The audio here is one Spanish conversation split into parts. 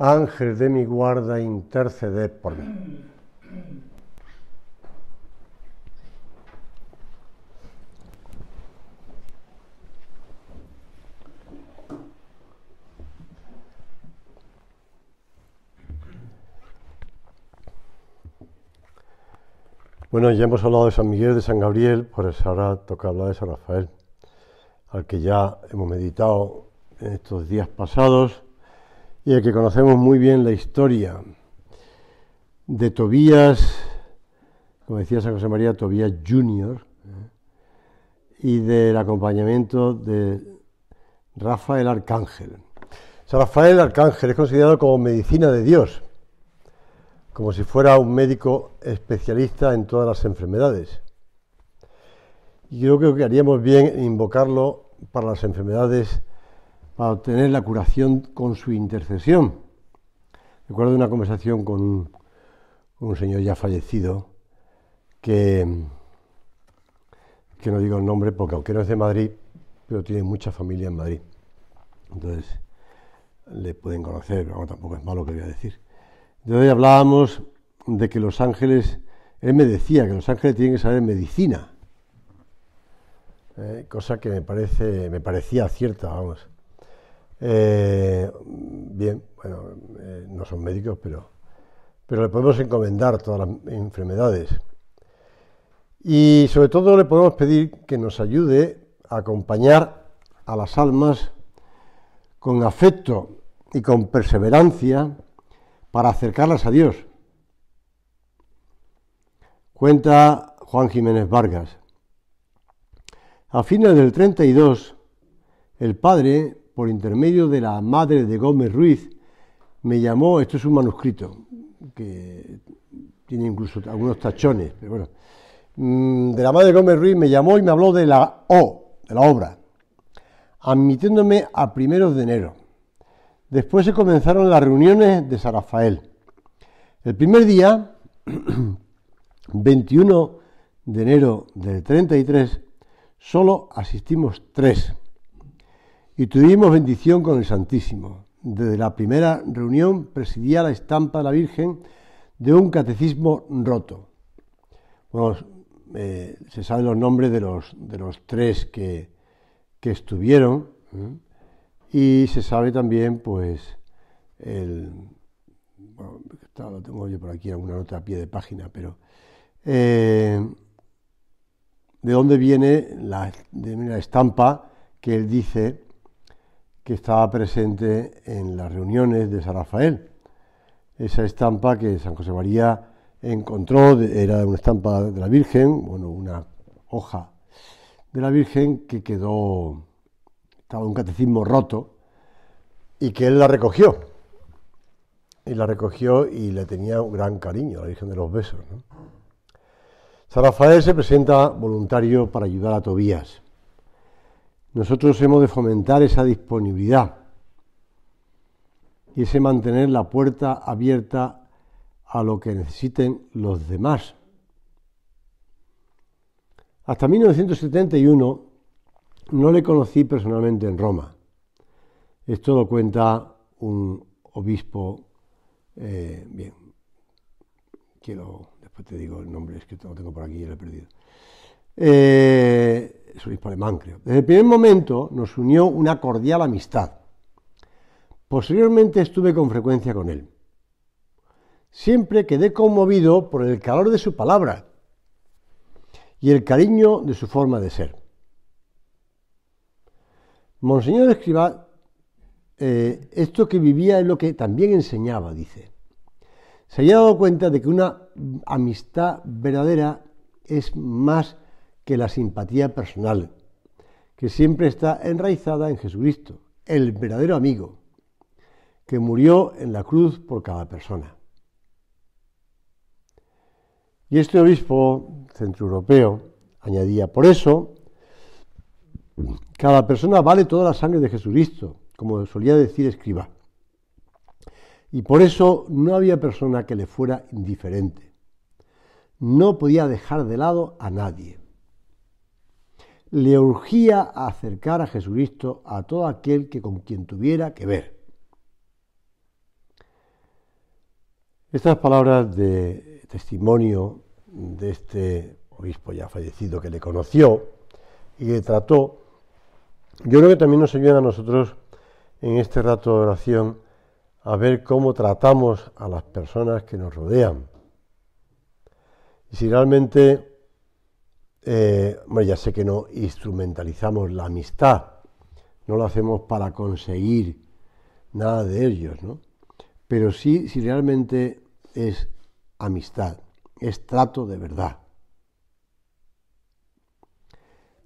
Ángel de mi guarda, intercede por mí. Bueno, ya hemos hablado de San Miguel, de San Gabriel, pues ahora toca hablar de San Rafael, al que ya hemos meditado en estos días pasados y que conocemos muy bien la historia de Tobías, como decía San José María, Tobías Jr., ¿eh? y del acompañamiento de Rafael Arcángel. San Rafael Arcángel es considerado como medicina de Dios, como si fuera un médico especialista en todas las enfermedades. Y yo creo que haríamos bien invocarlo para las enfermedades para obtener la curación con su intercesión. Recuerdo una conversación con un, señor ya fallecido que, que no digo el nombre porque aunque no es de Madrid, pero tiene mucha familia en Madrid. Entonces le pueden conocer, pero tampoco es malo que voy a decir. Entonces hablábamos de que los ángeles, él me decía que los ángeles tienen que saber medicina, ¿eh? cosa que me, parece, me parecía cierta, vamos. Eh, bien, bueno, eh, no son médicos, pero, pero le podemos encomendar todas las enfermedades. Y sobre todo le podemos pedir que nos ayude a acompañar a las almas con afecto y con perseverancia para acercarlas a Dios. Cuenta Juan Jiménez Vargas. A fines del 32, el padre por intermedio de la madre de Gómez Ruiz, me llamó, esto es un manuscrito, que tiene incluso algunos tachones, pero bueno, mm, de la madre de Gómez Ruiz me llamó y me habló de la O, de la obra, admitiéndome a primeros de enero. Después se comenzaron las reuniones de San Rafael. El primer día, 21 de enero del 33, solo asistimos tres y tuvimos bendición con el Santísimo. Desde la primera reunión presidía la estampa de la Virgen de un catecismo roto. Bueno, eh, se saben los nombres de los, de los tres que, estuvieron ¿eh? y se sabe también, pues, el... Bueno, lo tengo yo por aquí, alguna nota a pie de página, pero... Eh, de dónde viene la, la estampa que él dice que estaba presente en las reuniones de San Rafael. Esa estampa que San José María encontró era una estampa de la Virgen, bueno, una hoja de la Virgen que quedó, estaba un catecismo roto y que él la recogió. Y la recogió y le tenía un gran cariño, la Virgen de los Besos. San Rafael se presenta voluntario para ayudar a Tobías. Nosotros hemos de fomentar esa disponibilidad y ese mantener la puerta abierta a lo que necesiten los demás. Hasta 1971 no le conocí personalmente en Roma. Esto lo cuenta un obispo, eh, bien, quiero, después te digo el nombre, es que lo tengo por aquí y lo he perdido. Eh, desde el primer momento nos unió una cordial amistad. Posteriormente estuve con frecuencia con él. Siempre quedé conmovido por el calor de su palabra y el cariño de su forma de ser. Monseñor Escribá, eh, esto que vivía es lo que también enseñaba, dice. Se había dado cuenta de que una amistad verdadera es más que la simpatía personal, que siempre está enraizada en Jesucristo, el verdadero amigo, que murió en la cruz por cada persona. Y este obispo centroeuropeo añadía, por eso, cada persona vale toda la sangre de Jesucristo, como solía decir escriba. Y por eso no había persona que le fuera indiferente. No podía dejar de lado a nadie le urgía a acercar a Jesucristo a todo aquel que con quien tuviera que ver. Estas palabras de testimonio de este obispo ya fallecido que le conoció y le trató, yo creo que también nos ayudan a nosotros en este rato de oración a ver cómo tratamos a las personas que nos rodean. Y si realmente eh, bueno, ya sé que no instrumentalizamos la amistad, no lo hacemos para conseguir nada de ellos, ¿no? Pero sí, si realmente es amistad, es trato de verdad.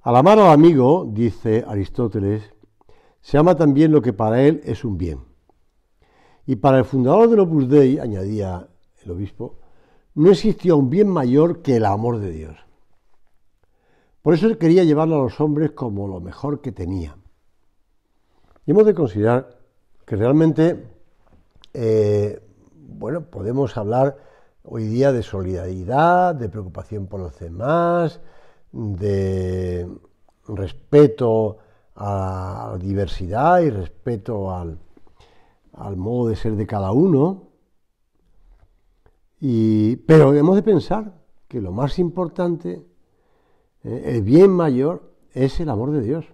Al amar al amigo, dice Aristóteles, se ama también lo que para él es un bien. Y para el fundador de los Dei, añadía el obispo, no existía un bien mayor que el amor de Dios. Por eso quería llevarlo a los hombres como lo mejor que tenía. Y hemos de considerar que realmente, eh, bueno, podemos hablar hoy día de solidaridad, de preocupación por los demás, de respeto a la diversidad y respeto al, modo de ser de cada uno. pero hemos de pensar que lo más importante eh, el bien mayor es el amor de Dios.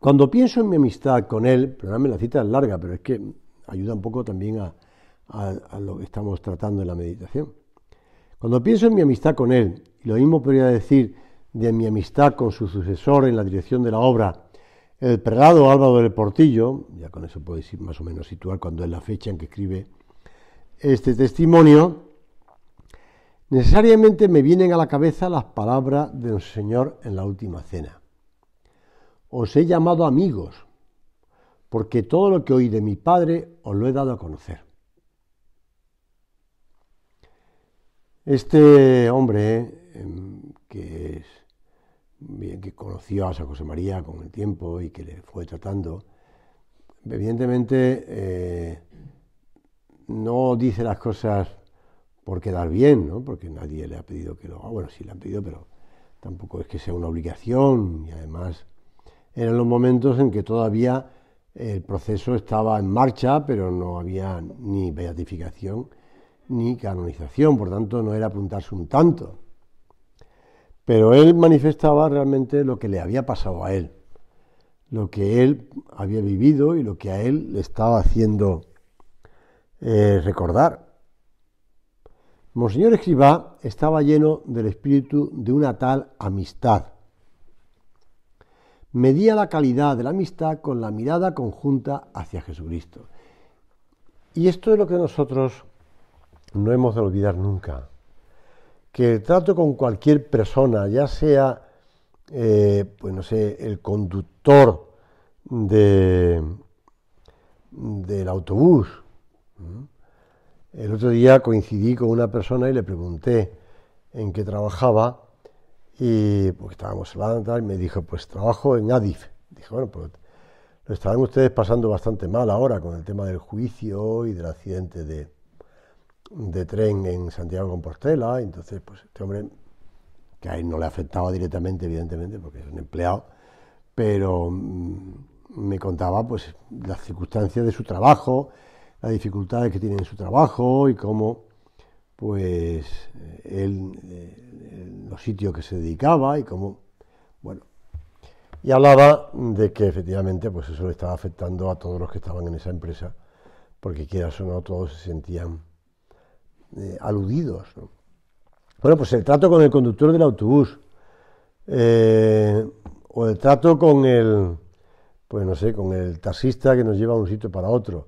Cuando pienso en mi amistad con Él, perdóname la cita es larga, pero es que ayuda un poco también a, lo que estamos tratando en la meditación. Cuando pienso en mi amistad con Él, y lo mismo podría decir de mi amistad con su sucesor en la dirección de la obra, el prelado Álvaro del Portillo, ya con eso podéis más o menos situar cuando es la fecha en que escribe este testimonio, necesariamente me vienen a la cabeza las palabras del Señor en la última cena. Os he llamado amigos, porque todo lo que oí de mi Padre os lo he dado a conocer. Este hombre, eh, em, que, es, que conoció a San José María con el tiempo y que le fue tratando, evidentemente eh, no dice las cosas por quedar bien, ¿no? Porque nadie le ha pedido que lo haga. Bueno, sí le han pedido, pero tampoco es que sea una obligación. Y además eran los momentos en que todavía el proceso estaba en marcha, pero no había ni beatificación ni canonización, por tanto no era apuntarse un tanto. Pero él manifestaba realmente lo que le había pasado a él, lo que él había vivido y lo que a él le estaba haciendo eh, recordar. Monseñor Escribá estaba lleno del espíritu de una tal amistad. Medía la calidad de la amistad con la mirada conjunta hacia Jesucristo. Y esto es lo que nosotros no hemos de olvidar nunca. Que el trato con cualquier persona, ya sea, eh, pues no sé, el conductor del autobús, el otro día coincidí con una persona y le pregunté en qué trabajaba y porque estábamos hablando y me dijo, pues trabajo en Adif. Dije, bueno, pues lo estaban ustedes pasando bastante mal ahora con el tema del juicio y del accidente de, tren en Santiago de Compostela. Entonces, pues este hombre, que a él no le afectaba directamente, evidentemente, porque es un empleado, pero mm, me contaba pues las circunstancias de su trabajo las dificultades que tiene en su trabajo y cómo pues él, eh, los sitios que se dedicaba y cómo, bueno, y hablaba de que efectivamente pues eso le estaba afectando a todos los que estaban en esa empresa, porque quieras o no, todos se sentían eh, aludidos. Bueno, pues el trato con el conductor del autobús, eh, o el trato con el, pues no sé, con el taxista que nos lleva de un sitio para otro,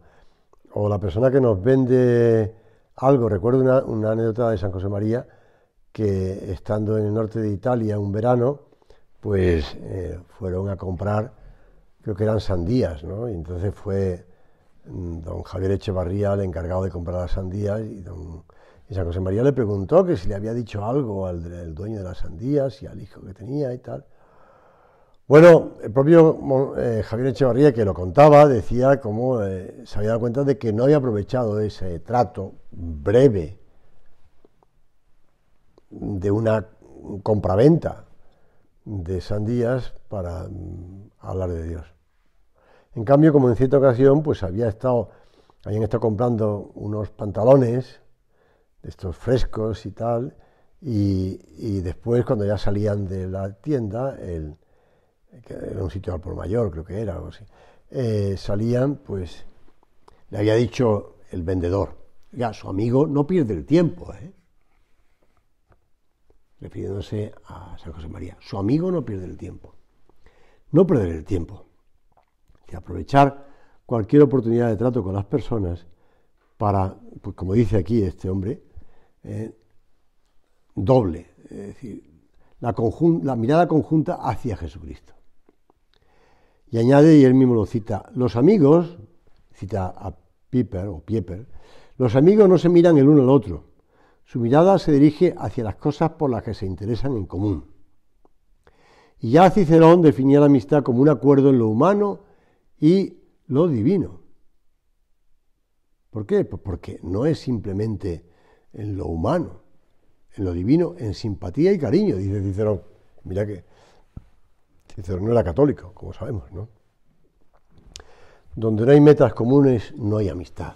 o la persona que nos vende algo. Recuerdo una, anécdota de San José María que estando en el norte de Italia un verano, pues eh, fueron a comprar, creo que eran sandías, ¿no? Y entonces fue mm, don Javier Echevarría el encargado de comprar las sandías y, San José María le preguntó que si le había dicho algo al dueño de las sandías y al hijo que tenía y tal. Bueno, el propio eh, Javier Echevarría, que lo contaba, decía cómo eh, se había dado cuenta de que no había aprovechado ese trato breve de una compraventa de sandías para mm, hablar de Dios. En cambio, como en cierta ocasión, pues había estado, habían estado comprando unos pantalones, estos frescos y tal, y, y después, cuando ya salían de la tienda, el que era un sitio al por mayor, creo que era, algo así, eh, salían, pues le había dicho el vendedor, ya, su amigo no pierde el tiempo, ¿eh? refiriéndose a San José María, su amigo no pierde el tiempo, no perder el tiempo, y aprovechar cualquier oportunidad de trato con las personas para, pues como dice aquí este hombre, eh, doble, es decir, la, la mirada conjunta hacia Jesucristo. Y añade, y él mismo lo cita, los amigos, cita a Piper o Pieper, los amigos no se miran el uno al otro. Su mirada se dirige hacia las cosas por las que se interesan en común. Y ya Cicerón definía la amistad como un acuerdo en lo humano y lo divino. ¿Por qué? Pues porque no es simplemente en lo humano, en lo divino, en simpatía y cariño, dice Cicerón. Mira que no era católico, como sabemos, ¿no? Donde no hay metas comunes, no hay amistad.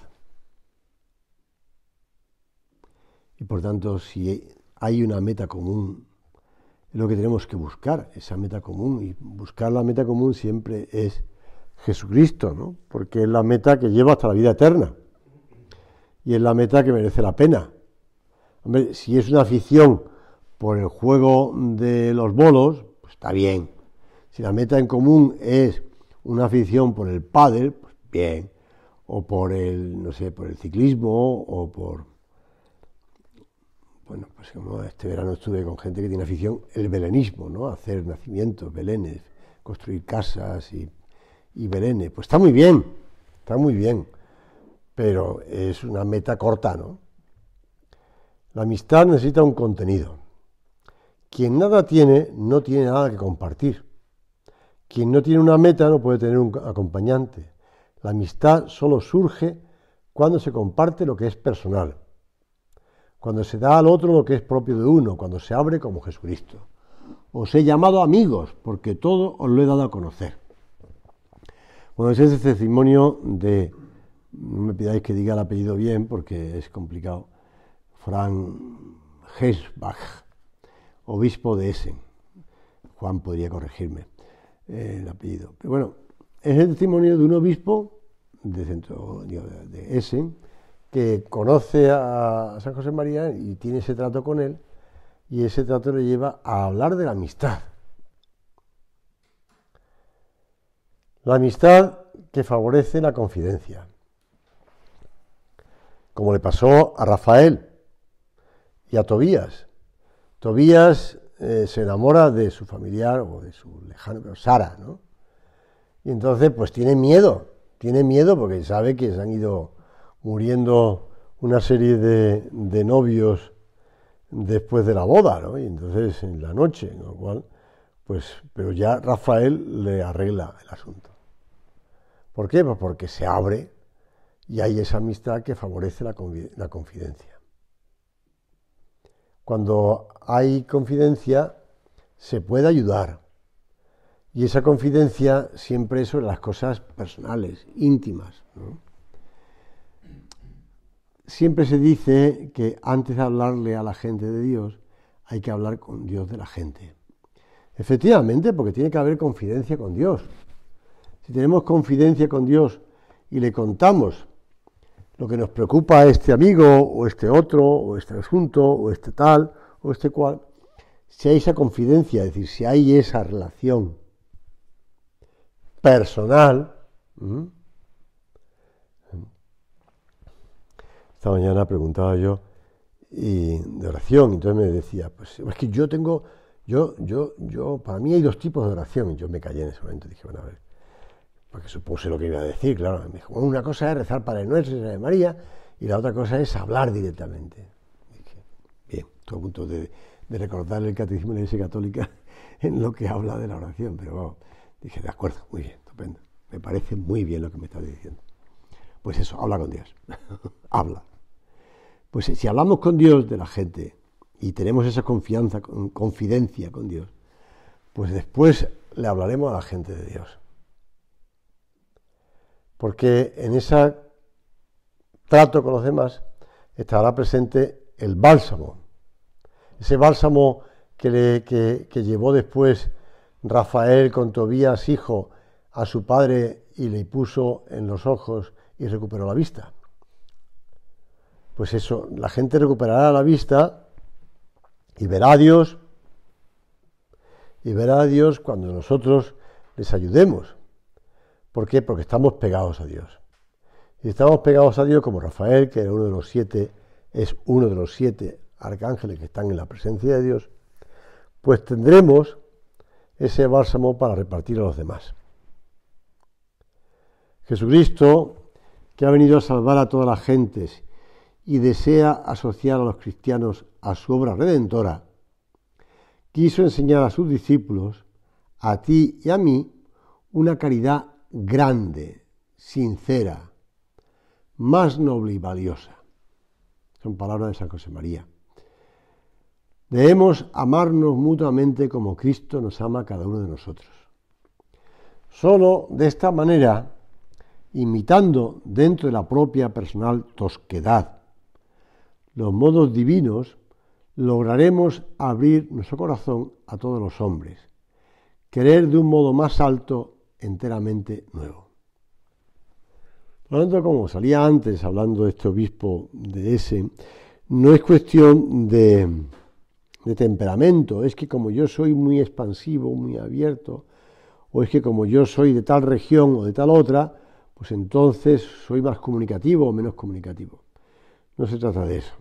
Y por tanto, si hay una meta común, es lo que tenemos que buscar, esa meta común. Y buscar la meta común siempre es Jesucristo, ¿no? Porque es la meta que lleva hasta la vida eterna. Y es la meta que merece la pena. si es una afición por el juego de los bolos, pues está bien. Si la meta en común es una afición por el pádel, pues bien, o por el, no sé, por el ciclismo, o por... Bueno, pues como este verano estuve con gente que tiene afición, el belenismo, ¿no? Hacer nacimientos, belenes, construir casas y, y belenes. Pues está muy bien, está muy bien, pero es una meta corta, ¿no? La amistad necesita un contenido. Quien nada tiene, no tiene nada que compartir. Quien no tiene una meta no puede tener un acompañante. La amistad solo surge cuando se comparte lo que es personal, cuando se da al otro lo que es propio de uno, cuando se abre como Jesucristo. Os he llamado amigos porque todo os lo he dado a conocer. Bueno, ese es el testimonio de, no me pidáis que diga el apellido bien porque es complicado, Frank Hesbach, obispo de Essen. Juan podría corregirme el apellido. Pero bueno, es el testimonio de un obispo de, centro, de Essen que conoce a San José María y tiene ese trato con él y ese trato le lleva a hablar de la amistad. La amistad que favorece la confidencia, como le pasó a Rafael y a Tobías. Tobías eh, se enamora de su familiar o de su lejano, pero Sara, ¿no? Y entonces pues tiene miedo, tiene miedo porque sabe que se han ido muriendo una serie de, novios después de la boda, ¿no? Y entonces en la noche, lo cual, pues, pero ya Rafael le arregla el asunto. ¿Por qué? Pues porque se abre y hay esa amistad que favorece la confidencia cuando hay confidencia, se puede ayudar. Y esa confidencia siempre es sobre las cosas personales, íntimas. Siempre se dice que antes de hablarle a la gente de Dios, hay que hablar con Dios de la gente. Efectivamente, porque tiene que haber confidencia con Dios. Si tenemos confidencia con Dios y le contamos lo que nos preocupa a este amigo, o este otro, o este asunto, o este tal, o este cual, si hay esa confidencia, es decir, si hay esa relación personal. Esta mañana preguntaba yo de oración, entonces me decía, pues es que yo tengo, yo, yo, yo, para mí hay dos tipos de oración, y yo me callé en ese momento, dije, bueno, a ver, porque supuse lo que iba a decir, claro. Me una cosa es rezar para el nuestro de María y la otra cosa es hablar directamente. Dije, bien, estoy a punto de, de recordar el catecismo de la Iglesia Católica en lo que habla de la oración, pero vamos, dije, de acuerdo, muy bien, estupendo. Me parece muy bien lo que me está diciendo. Pues eso, habla con Dios. habla. Pues si hablamos con Dios de la gente y tenemos esa confianza, confidencia con Dios, pues después le hablaremos a la gente de Dios porque en ese trato con los demás estará presente el bálsamo, ese bálsamo que, llevó después Rafael con Tobías hijo a su padre y le puso en los ojos y recuperó la vista. Pues eso, la gente recuperará la vista y verá a Dios, y verá a Dios cuando nosotros les ayudemos. ¿Por qué? Porque estamos pegados a Dios. Y estamos pegados a Dios como Rafael, que era uno de los siete, es uno de los siete arcángeles que están en la presencia de Dios, pues tendremos ese bálsamo para repartir a los demás. Jesucristo, que ha venido a salvar a todas las gentes y desea asociar a los cristianos a su obra redentora, quiso enseñar a sus discípulos, a ti y a mí, una caridad grande, sincera, más noble y valiosa. Son palabras de San José María. Debemos amarnos mutuamente como Cristo nos ama a cada uno de nosotros. Solo de esta manera, imitando dentro de la propia personal tosquedad los modos divinos, lograremos abrir nuestro corazón a todos los hombres, querer de un modo más alto enteramente nuevo. Por lo tanto, como salía antes hablando de este obispo de ese, no es cuestión de, temperamento, es que como yo soy muy expansivo, muy abierto, o es que como yo soy de tal región o de tal otra, pues entonces soy más comunicativo o menos comunicativo. No se trata de eso.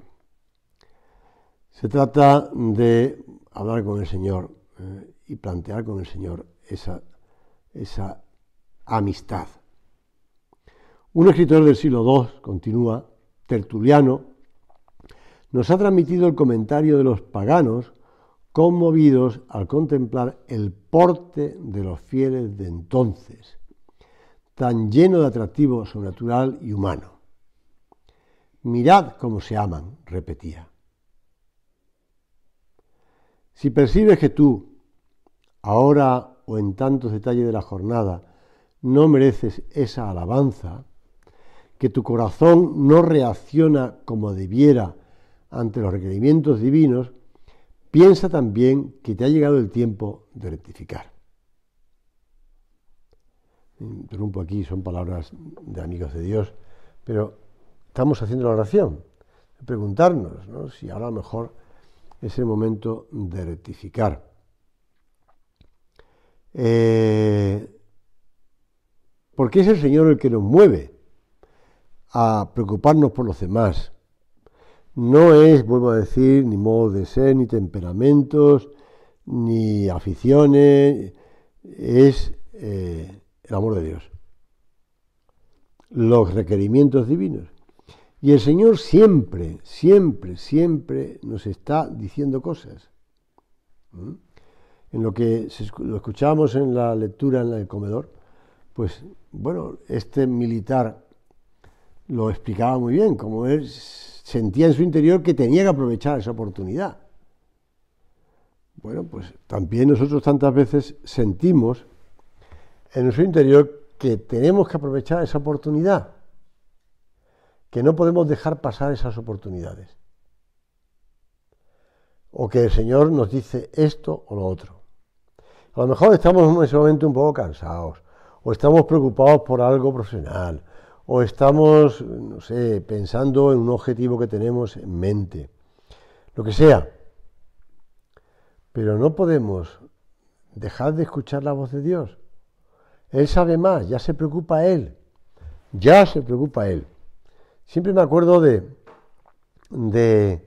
Se trata de hablar con el Señor eh, y plantear con el Señor esa esa amistad. Un escritor del siglo II, continúa, Tertuliano, nos ha transmitido el comentario de los paganos conmovidos al contemplar el porte de los fieles de entonces, tan lleno de atractivo sobrenatural y humano. Mirad cómo se aman, repetía. Si percibes que tú, ahora o en tantos detalles de la jornada no mereces esa alabanza, que tu corazón no reacciona como debiera ante los requerimientos divinos, piensa también que te ha llegado el tiempo de rectificar. Interrumpo aquí, son palabras de amigos de Dios, pero estamos haciendo la oración. Preguntarnos si ahora a lo mejor es el momento de rectificar. Eh, porque es el Señor el que nos mueve a preocuparnos por los demás. No es, vuelvo a decir, ni modo de ser, ni temperamentos, ni aficiones, es eh, el amor de Dios. Los requerimientos divinos. Y el Señor siempre, siempre, siempre nos está diciendo cosas. ¿Mm? en lo que lo escuchamos en la lectura en el comedor, pues bueno, este militar lo explicaba muy bien, como él sentía en su interior que tenía que aprovechar esa oportunidad. Bueno, pues también nosotros tantas veces sentimos en nuestro interior que tenemos que aprovechar esa oportunidad, que no podemos dejar pasar esas oportunidades, o que el Señor nos dice esto o lo otro. A lo mejor estamos en ese momento un poco cansados, o estamos preocupados por algo profesional, o estamos, no sé, pensando en un objetivo que tenemos en mente, lo que sea. Pero no podemos dejar de escuchar la voz de Dios. Él sabe más, ya se preocupa Él, ya se preocupa Él. Siempre me acuerdo de, de,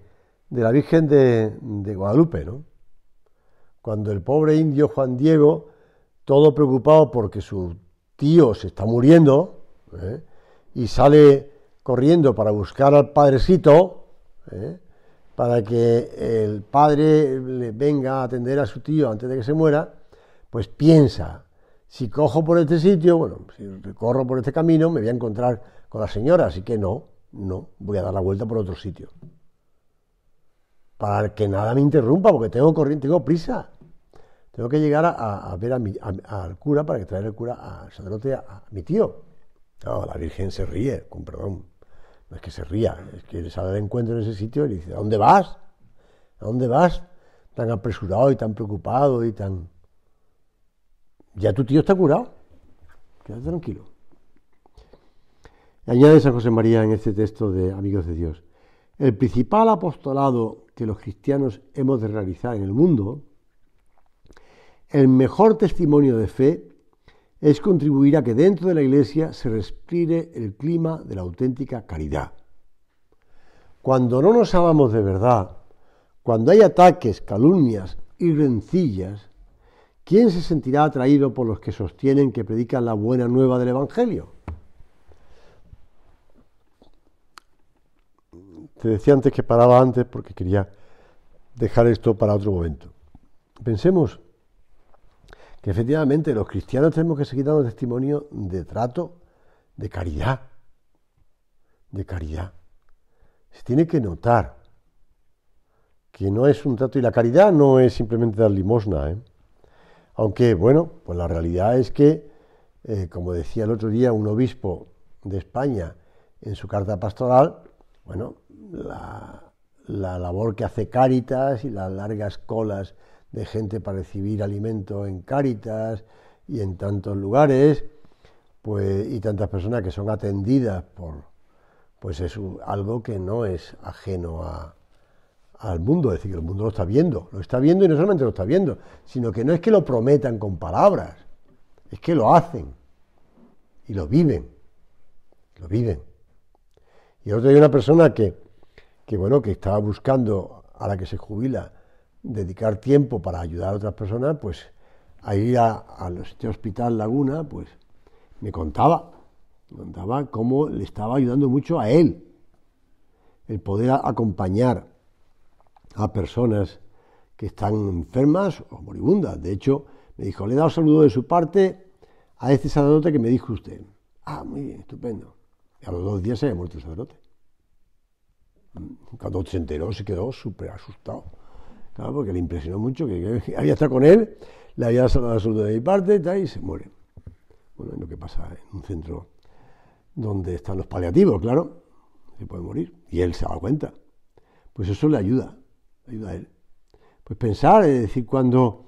la Virgen de, de Guadalupe, ¿no? cuando el pobre indio Juan Diego, todo preocupado porque su tío se está muriendo, ¿eh? y sale corriendo para buscar al padrecito, ¿eh? para que el padre le venga a atender a su tío antes de que se muera, pues piensa, si cojo por este sitio, bueno, si corro por este camino, me voy a encontrar con la señora, así que no, no, voy a dar la vuelta por otro sitio para que nada me interrumpa, porque tengo corriente, tengo prisa. Tengo que llegar a, ver al cura para que traiga el cura a sacerdote a, mi tío. No, la Virgen se ríe, con perdón. No es que se ría, es que le sale de encuentro en ese sitio y le dice, ¿a dónde vas? ¿A dónde vas? Tan apresurado y tan preocupado y tan... Ya tu tío está curado. Quédate tranquilo. Añade San José María en este texto de Amigos de Dios. El principal apostolado que los cristianos hemos de realizar en el mundo, el mejor testimonio de fe es contribuir a que dentro de la Iglesia se respire el clima de la auténtica caridad. Cuando no nos amamos de verdad, cuando hay ataques, calumnias y rencillas, ¿quién se sentirá atraído por los que sostienen que predican la buena nueva del Evangelio? Te decía antes que paraba antes porque quería dejar esto para otro momento. Pensemos que efectivamente los cristianos tenemos que seguir dando testimonio de trato, de caridad, de caridad. Se tiene que notar que no es un trato y la caridad no es simplemente dar limosna. ¿eh? Aunque, bueno, pues la realidad es que, eh, como decía el otro día un obispo de España en su carta pastoral, bueno, la, labor que hace Cáritas y las largas colas de gente para recibir alimento en Cáritas y en tantos lugares, pues, y tantas personas que son atendidas por, pues es algo que no es ajeno al mundo, es decir, que el mundo lo está viendo, lo está viendo y no solamente lo está viendo, sino que no es que lo prometan con palabras, es que lo hacen y lo viven, lo viven. Y otro hay una persona que, bueno, que estaba buscando a la que se jubila dedicar tiempo para ayudar a otras personas, pues a ir a, a este hospital Laguna, pues me contaba, me contaba cómo le estaba ayudando mucho a él el poder acompañar a personas que están enfermas o moribundas. De hecho, me dijo, le he dado saludo de su parte a este sacerdote que me dijo usted. Ah, muy bien, estupendo a los dos días se había muerto el sacerdote. Cuando se enteró, se quedó súper asustado. Claro, porque le impresionó mucho que, había estado con él, le había salido la salud de mi parte y, se muere. Bueno, es lo que pasa en un centro donde están los paliativos, claro, se puede morir. Y él se da cuenta. Pues eso le ayuda, ayuda a él. Pues pensar, es decir, cuando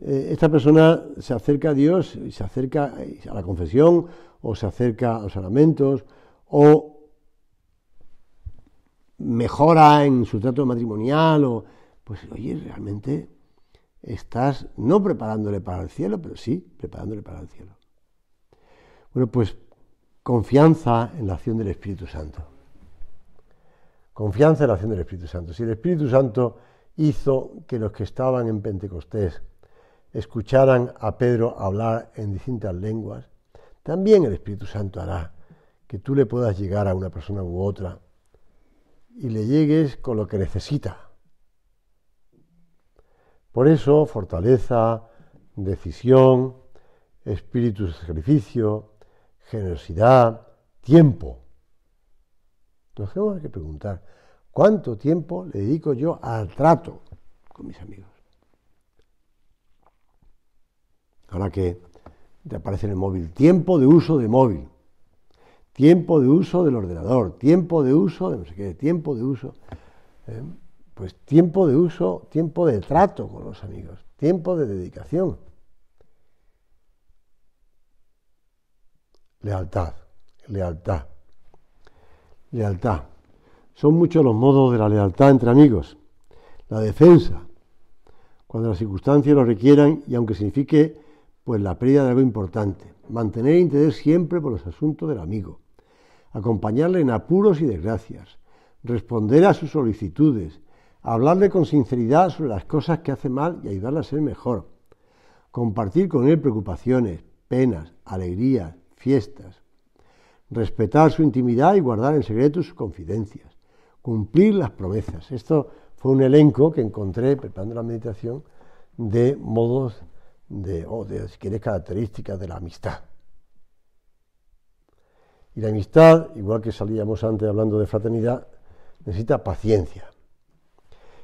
eh, esta persona se acerca a Dios, ...y se acerca eh, a la confesión o se acerca a los aramentos, o mejora en su trato matrimonial, o pues oye, realmente estás no preparándole para el cielo, pero sí preparándole para el cielo. Bueno, pues confianza en la acción del Espíritu Santo. Confianza en la acción del Espíritu Santo. Si el Espíritu Santo hizo que los que estaban en Pentecostés escucharan a Pedro hablar en distintas lenguas, también el Espíritu Santo hará que tú le puedas llegar a una persona u otra y le llegues con lo que necesita. Por eso, fortaleza, decisión, espíritu de sacrificio, generosidad, tiempo. Nos tenemos que preguntar, ¿cuánto tiempo le dedico yo al trato con mis amigos? Ahora que te aparece en el móvil, tiempo de uso de móvil, tiempo de uso del ordenador, tiempo de uso de no sé qué, tiempo de uso, eh, pues tiempo de uso, tiempo de trato con los amigos, tiempo de dedicación, lealtad, lealtad, lealtad. Son muchos los modos de la lealtad entre amigos, la defensa, cuando las circunstancias lo requieran y aunque signifique pues la pérdida de algo importante, mantener interés siempre por los asuntos del amigo, acompañarle en apuros y desgracias, responder a sus solicitudes, hablarle con sinceridad sobre las cosas que hace mal y ayudarle a ser mejor, compartir con él preocupaciones, penas, alegrías, fiestas, respetar su intimidad y guardar en secreto sus confidencias, cumplir las promesas. Esto fue un elenco que encontré preparando la meditación de modos de, o de si quieres características de la amistad. Y la amistad, igual que salíamos antes hablando de fraternidad, necesita paciencia.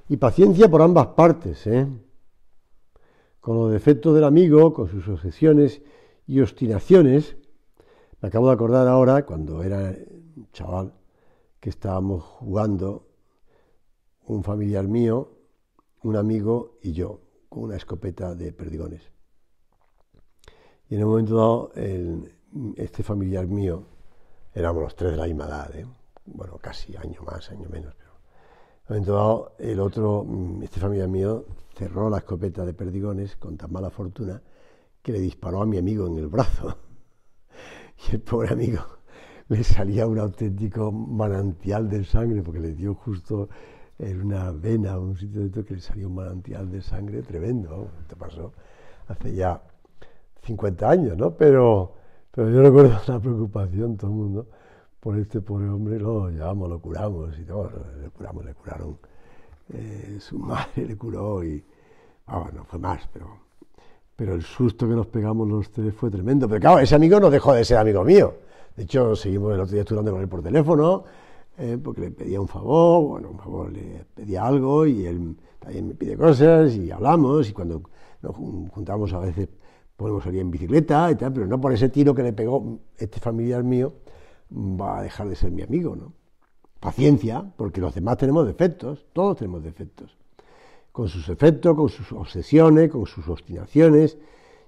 Y paciencia por ambas partes, ¿eh? con los defectos del amigo, con sus obsesiones y obstinaciones. Me acabo de acordar ahora, cuando era un chaval, que estábamos jugando un familiar mío, un amigo y yo con una escopeta de perdigones. Y en un momento dado, el, este familiar mío, éramos los tres de la misma edad, ¿eh? bueno, casi año más, año menos, pero en un momento dado, el otro, mm, este familiar mío, cerró la escopeta de perdigones con tan mala fortuna que le disparó a mi amigo en el brazo. y el pobre amigo le salía un auténtico manantial de sangre porque le dio justo en una vena, un sitio de todo que le salió un manantial de sangre tremendo. Esto pasó hace ya 50 años, ¿no? Pero, pero yo recuerdo la preocupación todo el mundo por este pobre hombre. Lo llevamos, lo curamos y todo. Le curamos, le curaron. Eh, su madre le curó y, vamos, no fue más, pero, pero el susto que nos pegamos los tres fue tremendo. Pero claro, ese amigo no dejó de ser amigo mío. De hecho, seguimos el otro día estudiando con él por teléfono ¿eh? porque le pedía un favor, bueno, un favor le pedía algo y él también me pide cosas y hablamos y cuando nos juntamos a veces podemos salir en bicicleta y tal, pero no por ese tiro que le pegó este familiar mío va a dejar de ser mi amigo, ¿no? Paciencia, porque los demás tenemos defectos, todos tenemos defectos, con sus efectos, con sus obsesiones, con sus obstinaciones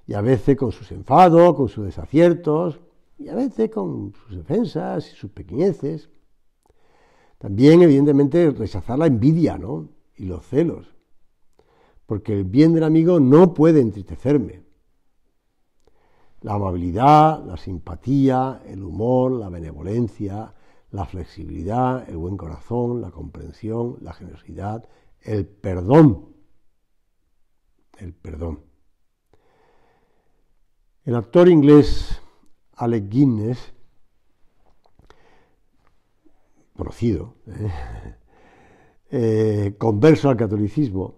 y a veces con sus enfados, con sus desaciertos y a veces con sus defensas y sus pequeñeces. También, evidentemente, rechazar la envidia y los celos, porque el bien del amigo no puede entristecerme. La amabilidad, la simpatía, el humor, la benevolencia, la flexibilidad, el buen corazón, la comprensión, la generosidad, el perdón. El perdón. El actor inglés Alec Guinness conocido, eh, eh, converso al catolicismo,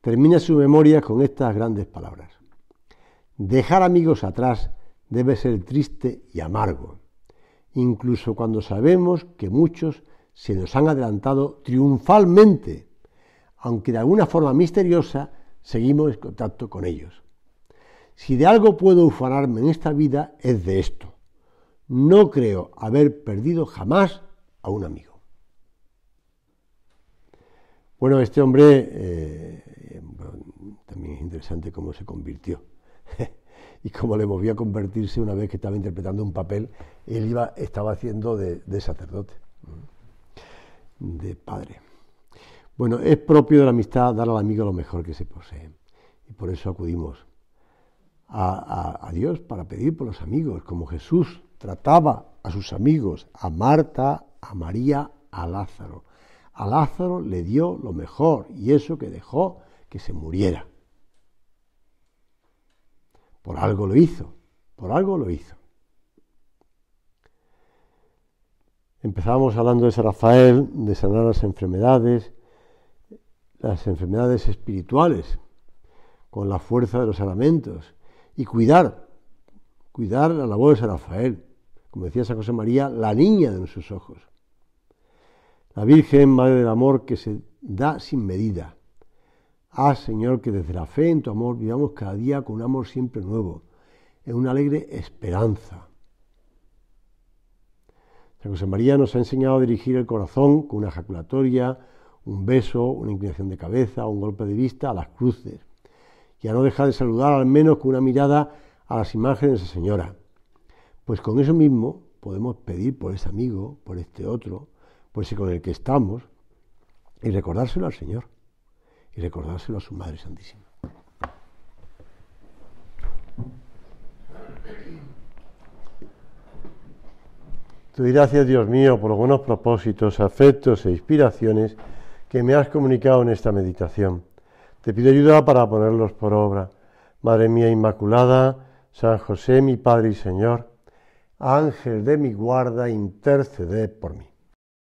termina su memoria con estas grandes palabras. Dejar amigos atrás debe ser triste y amargo, incluso cuando sabemos que muchos se nos han adelantado triunfalmente, aunque de alguna forma misteriosa seguimos en contacto con ellos. Si de algo puedo ufanarme en esta vida es de esto no creo haber perdido jamás a un amigo. Bueno, este hombre eh, también es interesante cómo se convirtió y cómo le volvió a convertirse una vez que estaba interpretando un papel, él iba, estaba haciendo de, sacerdote, de padre. Bueno, es propio de la amistad dar al amigo lo mejor que se posee y por eso acudimos a Dios para pedir por los amigos, como Jesús trataba a sus amigos, a Marta, a María, a Lázaro. A Lázaro le dio lo mejor y eso que dejó que se muriera. Por algo lo hizo, por algo lo hizo. Empezábamos hablando de San Rafael, de sanar las enfermedades, las enfermedades espirituales, con la fuerza de los saramentos y cuidar cuidar la labor de San Rafael, como decía San José María, la niña de nuestros ojos. La Virgen, Madre del Amor, que se da sin medida. Ah, Señor, que desde la fe en tu amor vivamos cada día con un amor siempre nuevo, en una alegre esperanza. San José María nos ha enseñado a dirigir el corazón con una ejaculatoria, un beso, una inclinación de cabeza, un golpe de vista a las cruces. Ya no deja de saludar al menos con una mirada a las imágenes de Señora. Pues con eso mismo podemos pedir por ese amigo, por este otro, por ese con el que estamos, y recordárselo al Señor, y recordárselo a su Madre Santísima. Te gracias, Dios mío, por los buenos propósitos, afectos e inspiraciones que me has comunicado en esta meditación. Te pido ayuda para ponerlos por obra. Madre mía Inmaculada, San José, mi Padre y Señor, Ángel de mi guarda, intercede por mí.